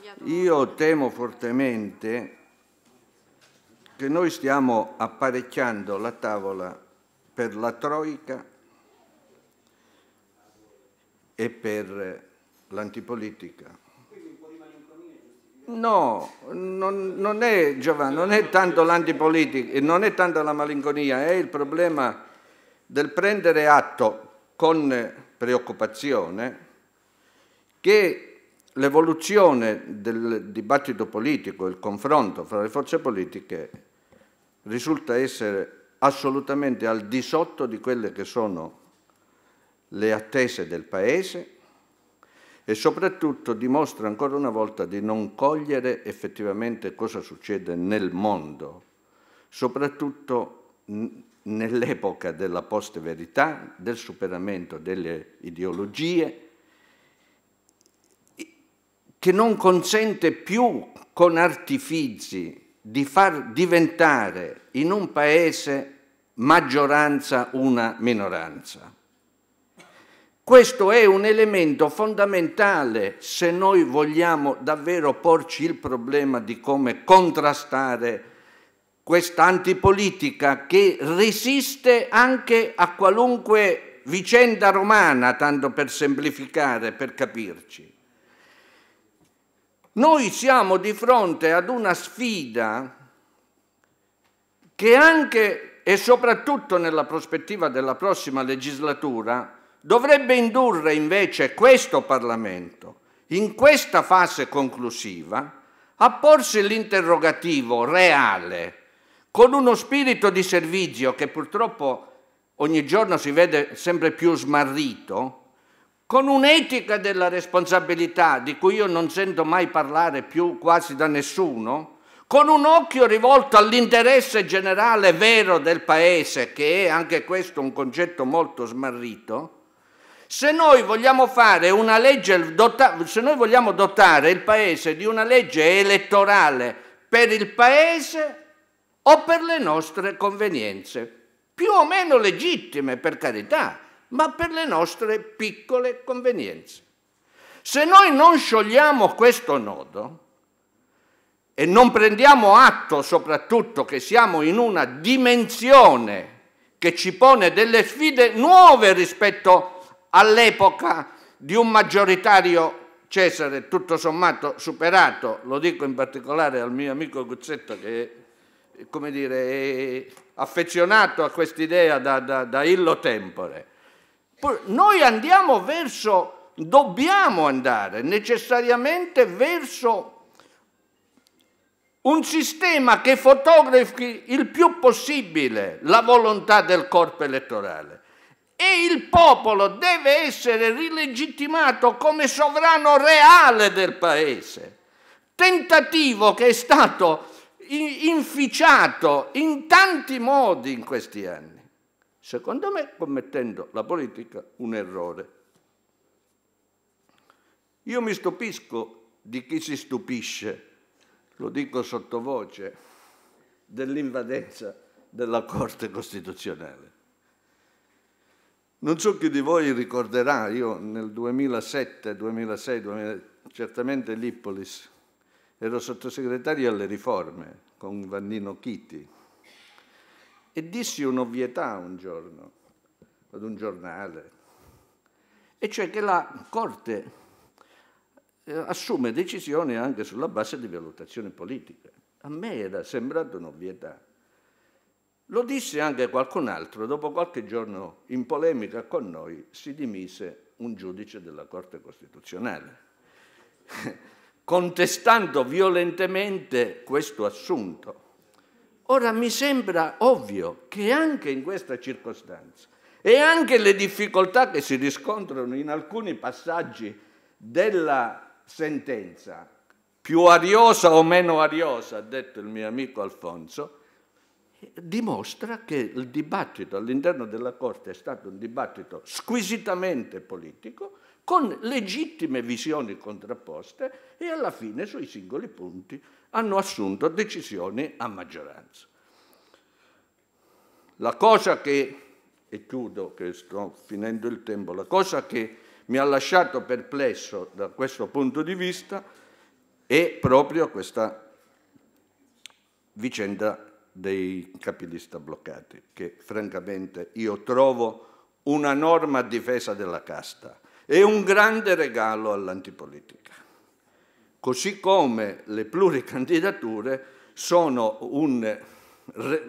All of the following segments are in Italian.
cambiato. Io temo fortemente che noi stiamo apparecchiando la tavola per la Troica e per l'antipolitica. No, non, non, è Giovanni, non è tanto l'antipolitica, non è tanto la malinconia, è il problema del prendere atto con preoccupazione che l'evoluzione del dibattito politico, il confronto fra le forze politiche risulta essere assolutamente al di sotto di quelle che sono le attese del Paese e soprattutto dimostra ancora una volta di non cogliere effettivamente cosa succede nel mondo, soprattutto nell'epoca della post-verità, del superamento delle ideologie, che non consente più con artifici di far diventare in un paese maggioranza una minoranza. Questo è un elemento fondamentale se noi vogliamo davvero porci il problema di come contrastare questa antipolitica che resiste anche a qualunque vicenda romana, tanto per semplificare, per capirci. Noi siamo di fronte ad una sfida che anche e soprattutto nella prospettiva della prossima legislatura dovrebbe indurre invece questo Parlamento, in questa fase conclusiva, a porsi l'interrogativo reale, con uno spirito di servizio che purtroppo ogni giorno si vede sempre più smarrito, con un'etica della responsabilità di cui io non sento mai parlare più quasi da nessuno, con un occhio rivolto all'interesse generale vero del Paese, che è anche questo un concetto molto smarrito, se noi vogliamo, fare una legge, se noi vogliamo dotare il Paese di una legge elettorale per il Paese o per le nostre convenienze, più o meno legittime per carità, ma per le nostre piccole convenienze. Se noi non sciogliamo questo nodo e non prendiamo atto soprattutto che siamo in una dimensione che ci pone delle sfide nuove rispetto all'epoca di un maggioritario Cesare tutto sommato superato, lo dico in particolare al mio amico Guzzetto che come dire, è affezionato a quest'idea da, da, da illo tempore. Noi andiamo verso, dobbiamo andare necessariamente verso un sistema che fotografi il più possibile la volontà del corpo elettorale e il popolo deve essere rilegittimato come sovrano reale del paese, tentativo che è stato inficiato in tanti modi in questi anni secondo me commettendo la politica un errore. Io mi stupisco di chi si stupisce, lo dico sottovoce, dell'invadenza della Corte Costituzionale. Non so chi di voi ricorderà, io nel 2007, 2006, 2000, certamente Lippolis, ero sottosegretario alle riforme con Vannino Chiti, e dissi un'ovvietà un giorno ad un giornale, e cioè che la Corte eh, assume decisioni anche sulla base di valutazioni politiche. A me era sembrato un'ovvietà. Lo disse anche qualcun altro, dopo qualche giorno in polemica con noi si dimise un giudice della Corte Costituzionale, contestando violentemente questo assunto. Ora mi sembra ovvio che anche in questa circostanza e anche le difficoltà che si riscontrano in alcuni passaggi della sentenza, più ariosa o meno ariosa, ha detto il mio amico Alfonso, dimostra che il dibattito all'interno della Corte è stato un dibattito squisitamente politico, con legittime visioni contrapposte e alla fine sui singoli punti hanno assunto decisioni a maggioranza. La cosa che, e chiudo che sto finendo il tempo, la cosa che mi ha lasciato perplesso da questo punto di vista è proprio questa vicenda dei capilista bloccati, che francamente io trovo una norma a difesa della casta e un grande regalo all'antipolitica. Così come le pluricandidature un,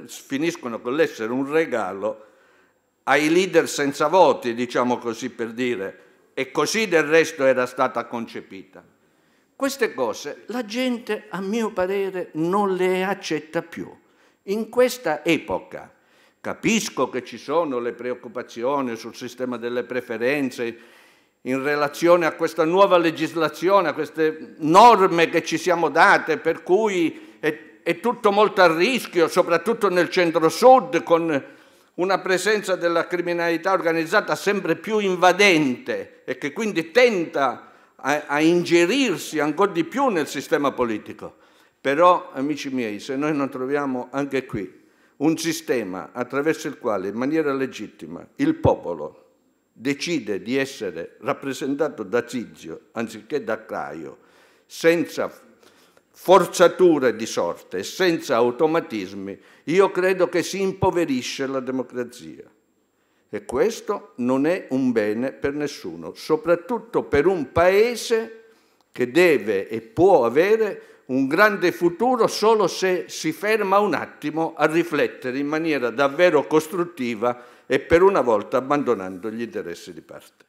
finiscono con l'essere un regalo ai leader senza voti, diciamo così per dire, e così del resto era stata concepita. Queste cose la gente, a mio parere, non le accetta più in questa epoca. Capisco che ci sono le preoccupazioni sul sistema delle preferenze in relazione a questa nuova legislazione, a queste norme che ci siamo date, per cui è, è tutto molto a rischio, soprattutto nel centro-sud, con una presenza della criminalità organizzata sempre più invadente e che quindi tenta a, a ingerirsi ancora di più nel sistema politico. Però, amici miei, se noi non troviamo anche qui un sistema attraverso il quale in maniera legittima il popolo decide di essere rappresentato da Tizio anziché da Caio, senza forzature di sorte, senza automatismi, io credo che si impoverisce la democrazia. E questo non è un bene per nessuno, soprattutto per un paese che deve e può avere un grande futuro solo se si ferma un attimo a riflettere in maniera davvero costruttiva e per una volta abbandonando gli interessi di parte.